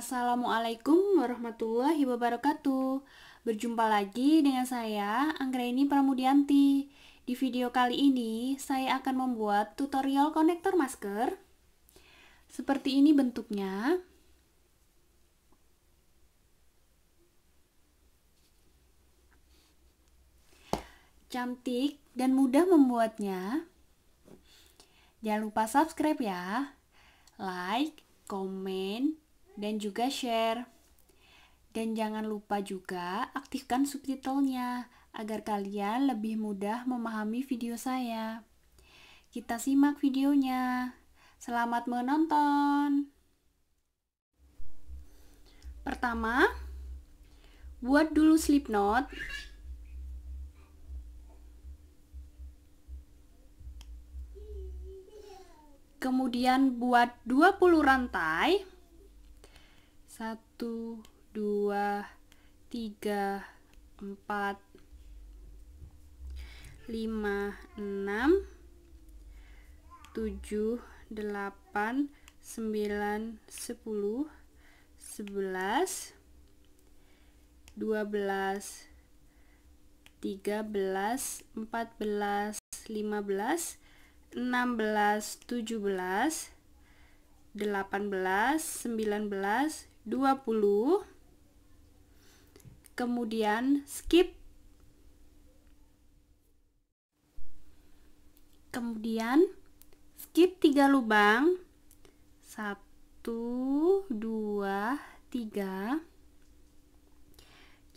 Assalamualaikum warahmatullahi wabarakatuh. Berjumpa lagi dengan saya, Anggraini Pramudianti. Di video kali ini, saya akan membuat tutorial konektor masker. Seperti ini bentuknya. Cantik dan mudah membuatnya. Jangan lupa subscribe ya. Like, komen, dan juga share. Dan jangan lupa juga aktifkan subtitlenya agar kalian lebih mudah memahami video saya. Kita simak videonya. Selamat menonton. Pertama, buat dulu slip knot. Kemudian buat 20 rantai satu, dua, tiga, empat, lima, enam, tujuh, delapan, sembilan, sepuluh, sebelas, dua belas, tiga belas, empat belas, lima belas, enam belas, tujuh belas, delapan belas sembilan belas 20 kemudian skip kemudian skip 3 lubang 1 2 3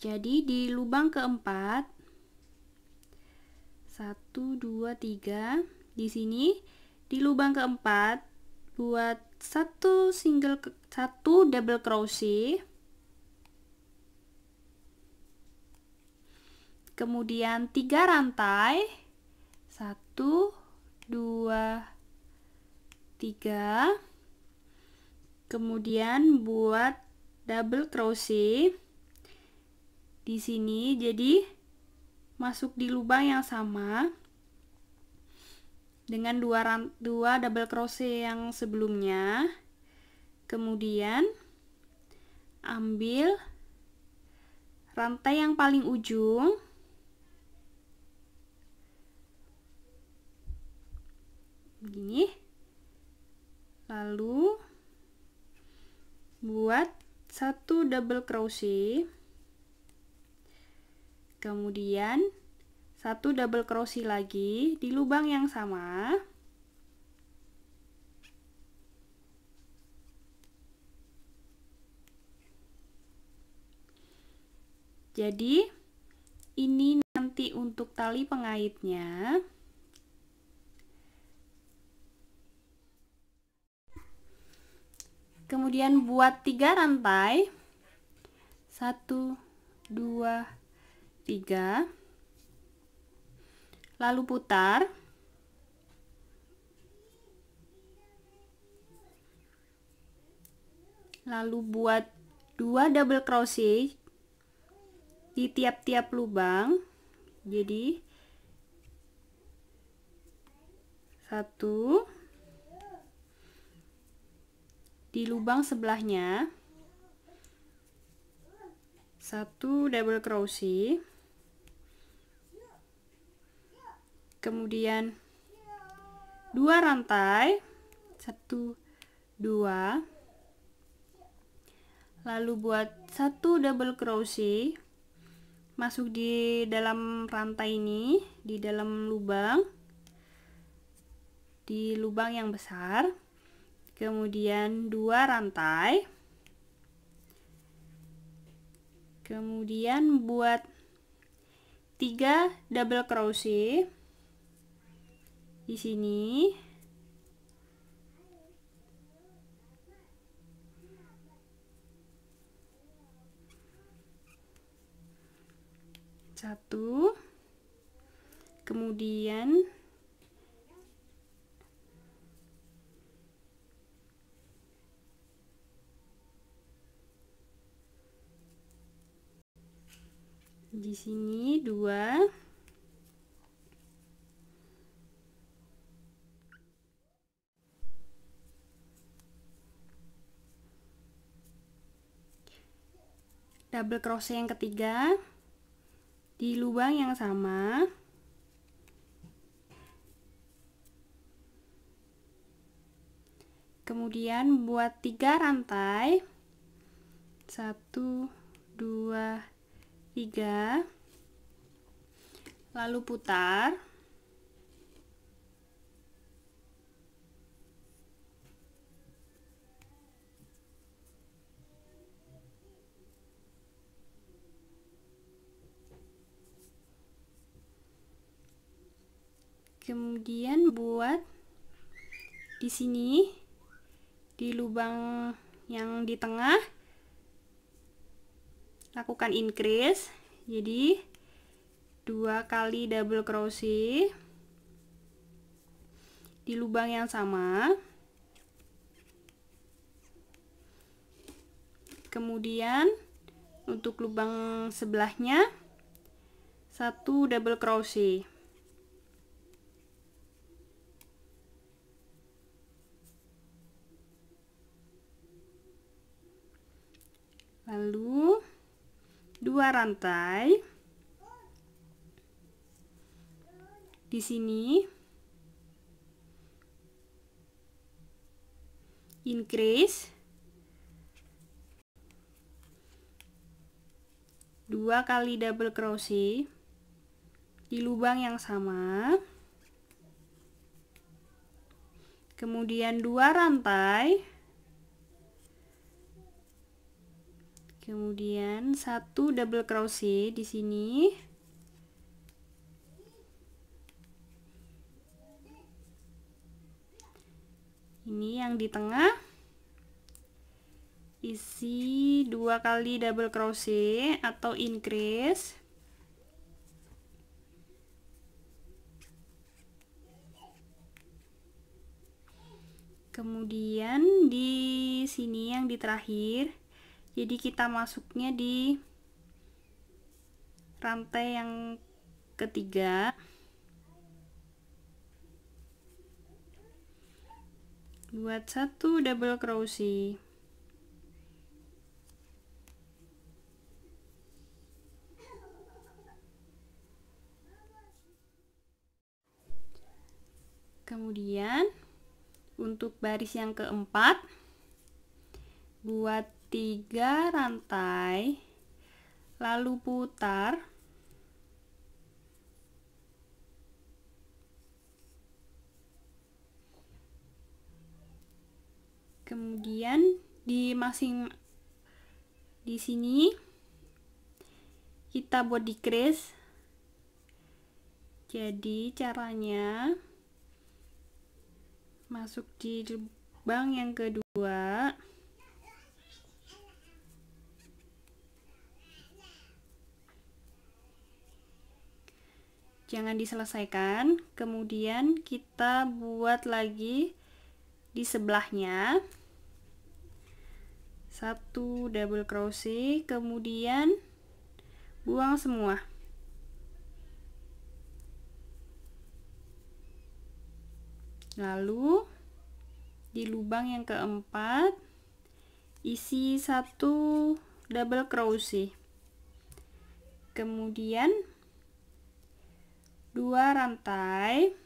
jadi di lubang keempat 1 2 3 di sini di lubang keempat buat satu single satu double crochet kemudian tiga rantai satu dua tiga kemudian buat double crochet di sini jadi masuk di lubang yang sama dengan dua, dua double crochet yang sebelumnya kemudian ambil rantai yang paling ujung begini lalu buat satu double crochet kemudian satu double crochet lagi di lubang yang sama jadi ini nanti untuk tali pengaitnya kemudian buat tiga rantai satu dua tiga lalu putar lalu buat dua double crochet di tiap-tiap lubang jadi satu di lubang sebelahnya satu double crochet kemudian dua rantai satu dua lalu buat satu double crochet masuk di dalam rantai ini di dalam lubang di lubang yang besar kemudian dua rantai kemudian buat tiga double crochet di sini satu kemudian di sini dua double crochet yang ketiga di lubang yang sama kemudian buat tiga rantai satu dua tiga lalu putar kemudian buat di sini di lubang yang di tengah lakukan increase jadi dua kali double crochet di lubang yang sama kemudian untuk lubang sebelahnya satu double crochet lalu dua rantai di sini increase dua kali double crochet di lubang yang sama kemudian dua rantai kemudian satu double crochet di sini ini yang di tengah isi dua kali double crochet atau increase kemudian di sini yang di terakhir jadi kita masuknya di rantai yang ketiga buat satu double crochet kemudian untuk baris yang keempat buat tiga rantai lalu putar kemudian di masing di sini kita buat decrease jadi caranya masuk di lubang yang kedua jangan diselesaikan kemudian kita buat lagi di sebelahnya satu double crochet kemudian buang semua lalu di lubang yang keempat isi satu double crochet kemudian dua rantai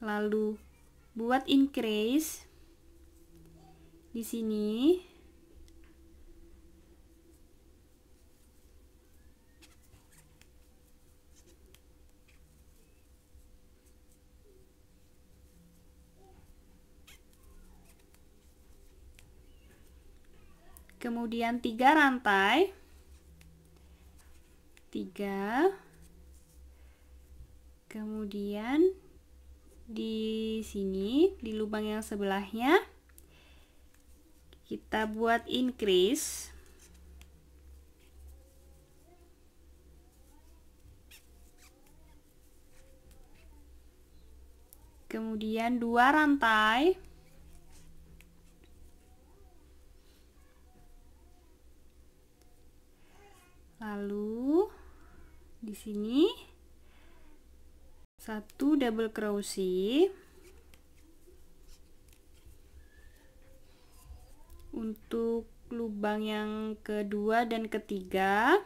lalu buat increase di sini kemudian tiga rantai 3 kemudian di sini di lubang yang sebelahnya kita buat increase kemudian dua rantai lalu di sini satu double crochet untuk lubang yang kedua dan ketiga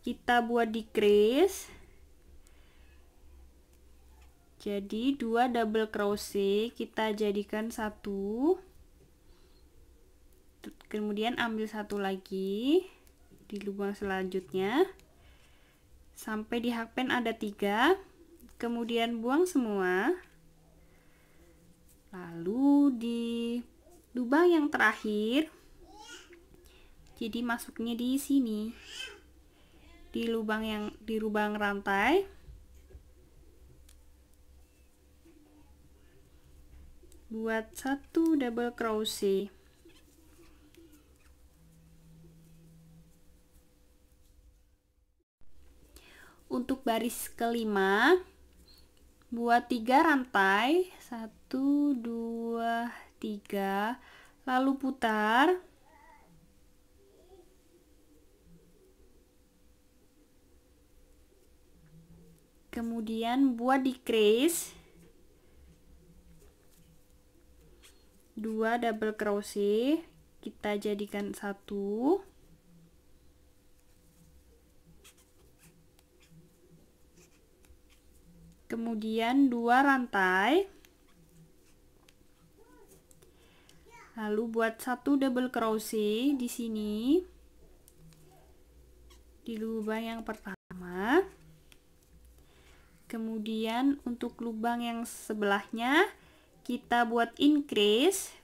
kita buat decrease jadi dua double crochet kita jadikan satu kemudian ambil satu lagi di lubang selanjutnya sampai di hakpen ada tiga kemudian buang semua lalu di lubang yang terakhir jadi masuknya di sini di lubang yang di lubang rantai buat satu double crochet untuk baris kelima buat tiga rantai satu dua tiga lalu putar kemudian buat decrease dua double crochet kita jadikan satu kemudian dua rantai lalu buat satu double crochet di sini di lubang yang pertama kemudian untuk lubang yang sebelahnya kita buat increase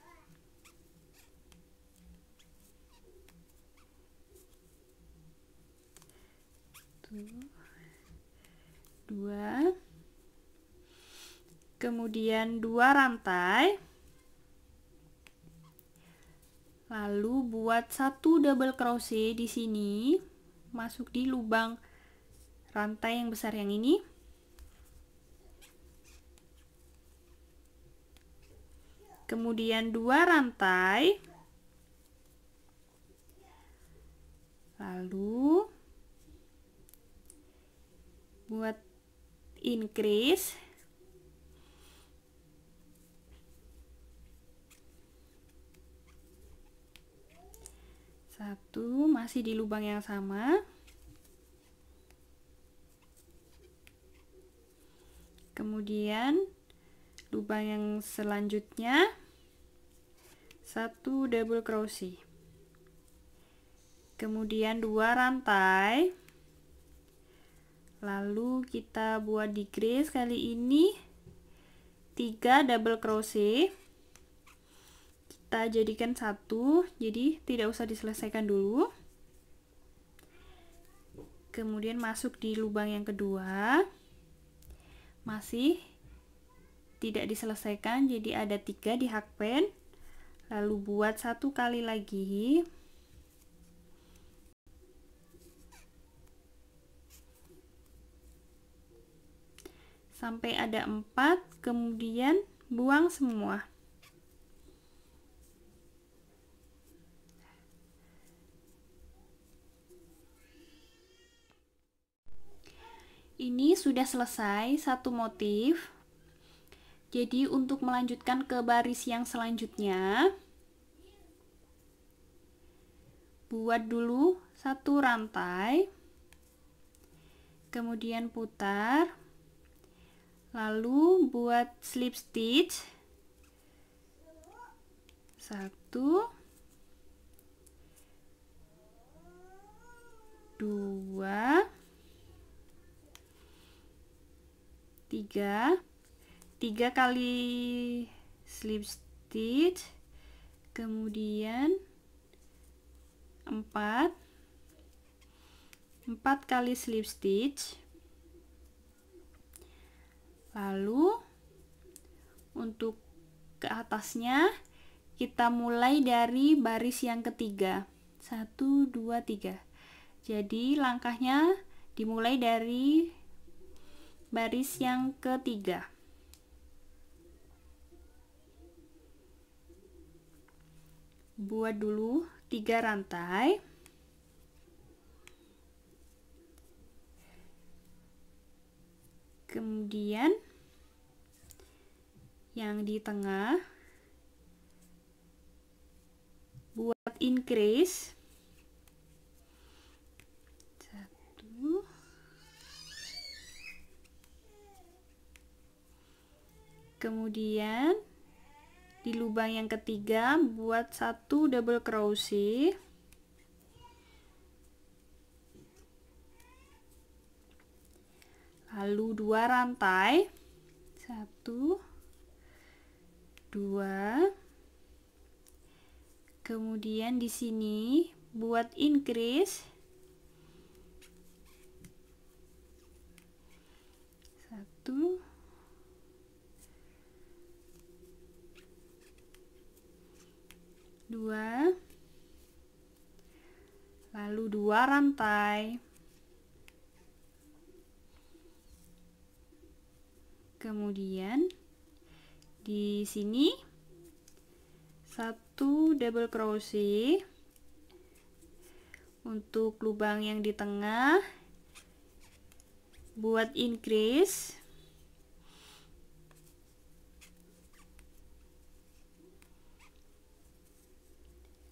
dua kemudian dua rantai, lalu buat satu double crochet di sini, masuk di lubang rantai yang besar yang ini. Kemudian dua rantai, lalu buat increase satu masih di lubang yang sama kemudian lubang yang selanjutnya satu double crochet kemudian dua rantai lalu kita buat decrease kali ini tiga double crochet kita jadikan satu, jadi tidak usah diselesaikan dulu. Kemudian masuk di lubang yang kedua. Masih tidak diselesaikan, jadi ada tiga di hakpen. Lalu buat satu kali lagi. Sampai ada empat, kemudian buang semua. ini sudah selesai satu motif jadi untuk melanjutkan ke baris yang selanjutnya buat dulu satu rantai kemudian putar lalu buat slip stitch satu tiga 3 kali slip stitch kemudian empat 4 kali slip stitch lalu untuk ke atasnya kita mulai dari baris yang ketiga satu dua tiga jadi langkahnya dimulai dari baris yang ketiga. Buat dulu tiga rantai. Kemudian yang di tengah buat increase kemudian di lubang yang ketiga buat satu double crochet lalu dua rantai satu dua kemudian di sini buat increase satu 2 lalu dua rantai kemudian di sini satu double crochet untuk lubang yang di tengah buat increase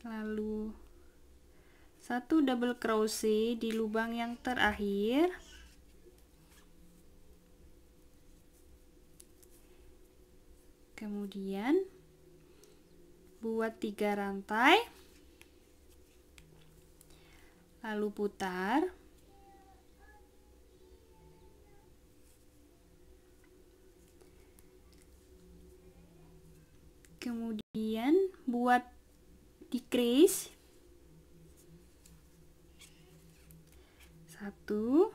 lalu satu double crochet di lubang yang terakhir kemudian buat tiga rantai lalu putar kemudian buat decrease satu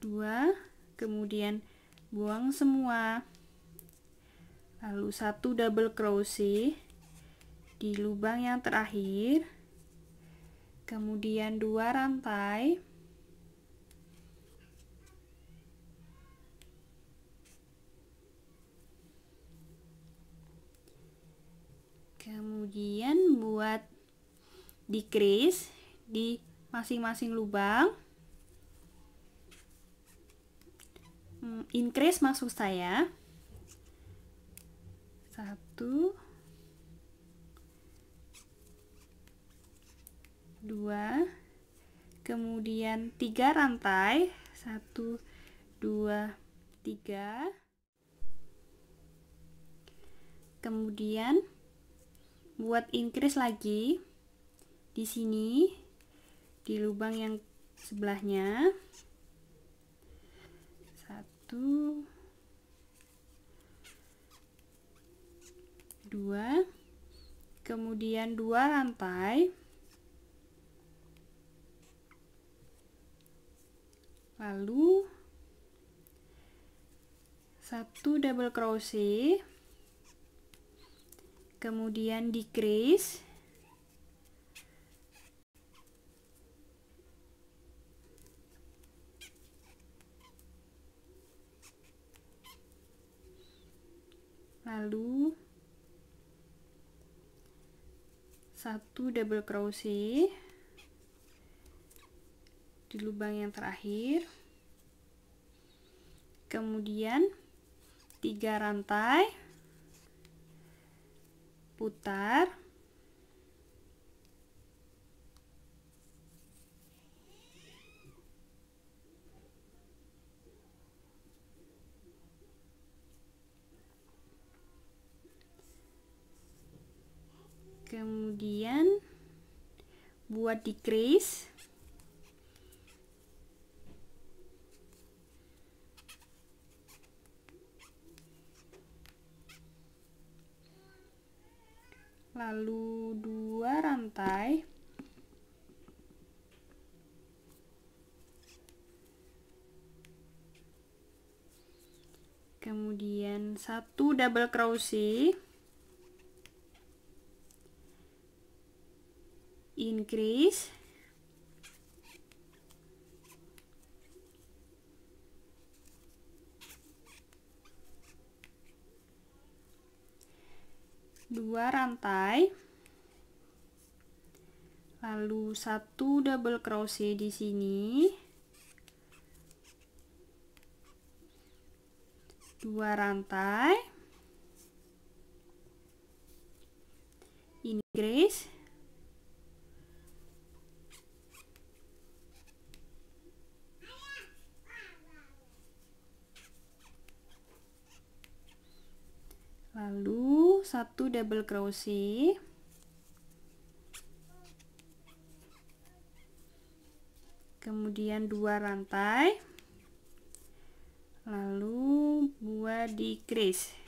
dua kemudian buang semua lalu satu double crochet di lubang yang terakhir kemudian dua rantai bagian buat decrease di masing-masing lubang hmm, increase maksud saya satu dua kemudian tiga rantai satu dua tiga kemudian buat increase lagi di sini di lubang yang sebelahnya satu dua kemudian dua rantai lalu satu double crochet kemudian decrease lalu satu double crochet di lubang yang terakhir kemudian tiga rantai putar kemudian buat decrease lalu dua rantai kemudian satu double crochet increase dua rantai lalu satu double crochet di sini dua rantai ini grace satu double crochet kemudian dua rantai lalu buat decrease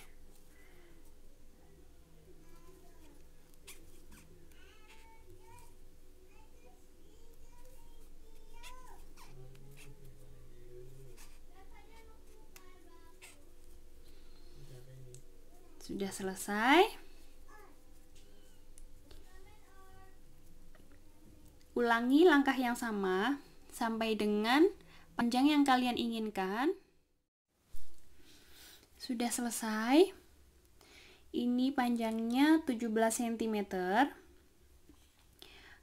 Sudah selesai. Ulangi langkah yang sama sampai dengan panjang yang kalian inginkan. Sudah selesai. Ini panjangnya 17 cm.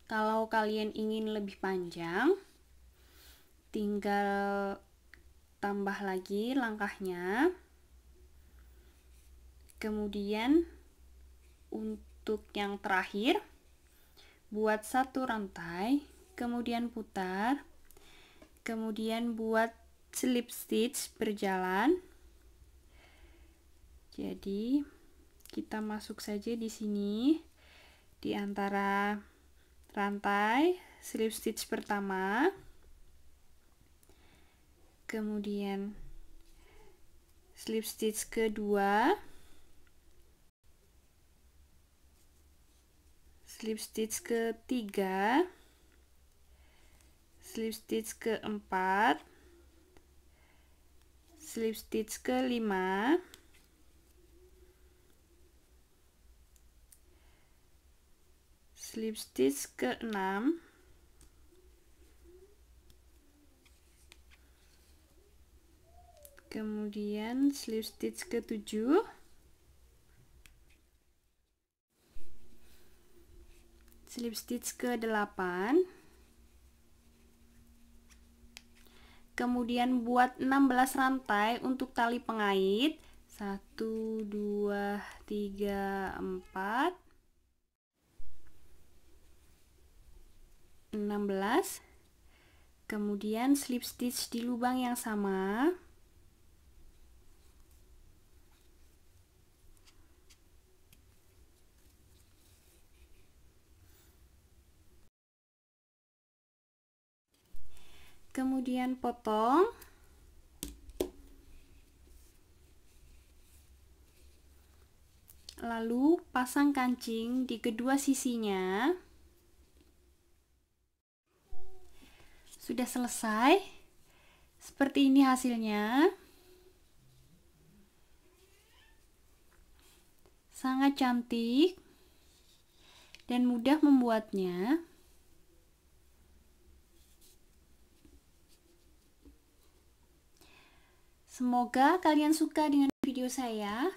Kalau kalian ingin lebih panjang, tinggal tambah lagi langkahnya kemudian untuk yang terakhir buat satu rantai kemudian putar kemudian buat slip stitch berjalan jadi kita masuk saja di sini di antara rantai slip stitch pertama kemudian slip stitch kedua slip stitch ketiga slip stitch keempat slip stitch kelima slip stitch keenam kemudian slip stitch ketujuh slip stitch ke 8 kemudian buat 16 rantai untuk tali pengait 1 2 3 4 16 kemudian slip stitch di lubang yang sama kemudian potong lalu pasang kancing di kedua sisinya sudah selesai seperti ini hasilnya sangat cantik dan mudah membuatnya Semoga kalian suka dengan video saya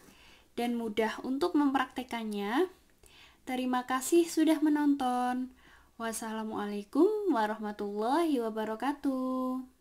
dan mudah untuk mempraktekannya. Terima kasih sudah menonton. Wassalamualaikum warahmatullahi wabarakatuh.